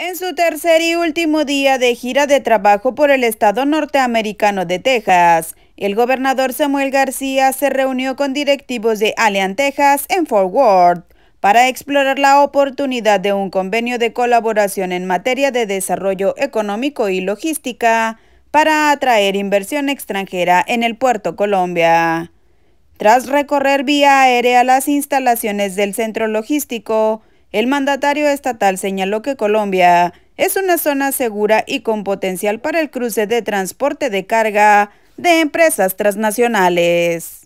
En su tercer y último día de gira de trabajo por el estado norteamericano de Texas, el gobernador Samuel García se reunió con directivos de Allianz Texas en Fort Worth para explorar la oportunidad de un convenio de colaboración en materia de desarrollo económico y logística para atraer inversión extranjera en el puerto Colombia. Tras recorrer vía aérea las instalaciones del centro logístico, el mandatario estatal señaló que Colombia es una zona segura y con potencial para el cruce de transporte de carga de empresas transnacionales.